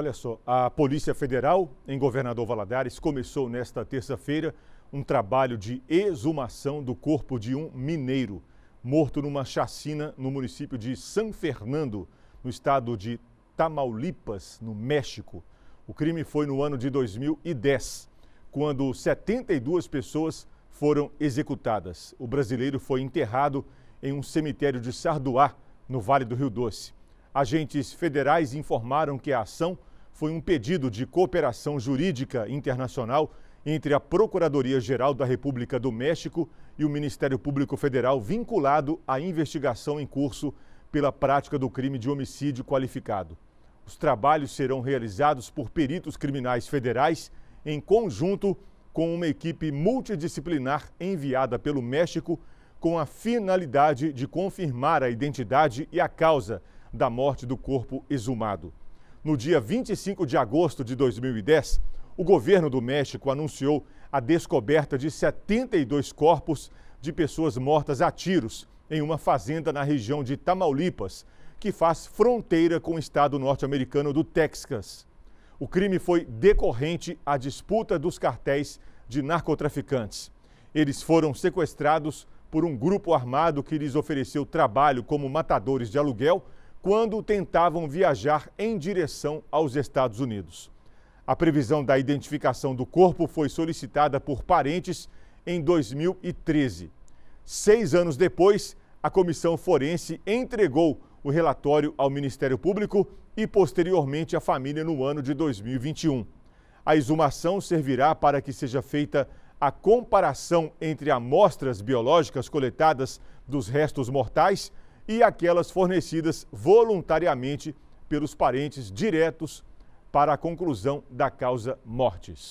Olha só, a Polícia Federal, em Governador Valadares, começou nesta terça-feira um trabalho de exumação do corpo de um mineiro morto numa chacina no município de San Fernando, no estado de Tamaulipas, no México. O crime foi no ano de 2010, quando 72 pessoas foram executadas. O brasileiro foi enterrado em um cemitério de Sarduá, no Vale do Rio Doce. Agentes federais informaram que a ação foi um pedido de cooperação jurídica internacional entre a Procuradoria-Geral da República do México e o Ministério Público Federal, vinculado à investigação em curso pela prática do crime de homicídio qualificado. Os trabalhos serão realizados por peritos criminais federais em conjunto com uma equipe multidisciplinar enviada pelo México com a finalidade de confirmar a identidade e a causa da morte do corpo exumado. No dia 25 de agosto de 2010, o governo do México anunciou a descoberta de 72 corpos de pessoas mortas a tiros em uma fazenda na região de Tamaulipas, que faz fronteira com o estado norte-americano do Texas. O crime foi decorrente à disputa dos cartéis de narcotraficantes. Eles foram sequestrados por um grupo armado que lhes ofereceu trabalho como matadores de aluguel quando tentavam viajar em direção aos Estados Unidos. A previsão da identificação do corpo foi solicitada por parentes em 2013. Seis anos depois, a comissão forense entregou o relatório ao Ministério Público e, posteriormente, à família no ano de 2021. A exumação servirá para que seja feita a comparação entre amostras biológicas coletadas dos restos mortais e aquelas fornecidas voluntariamente pelos parentes diretos para a conclusão da causa mortes.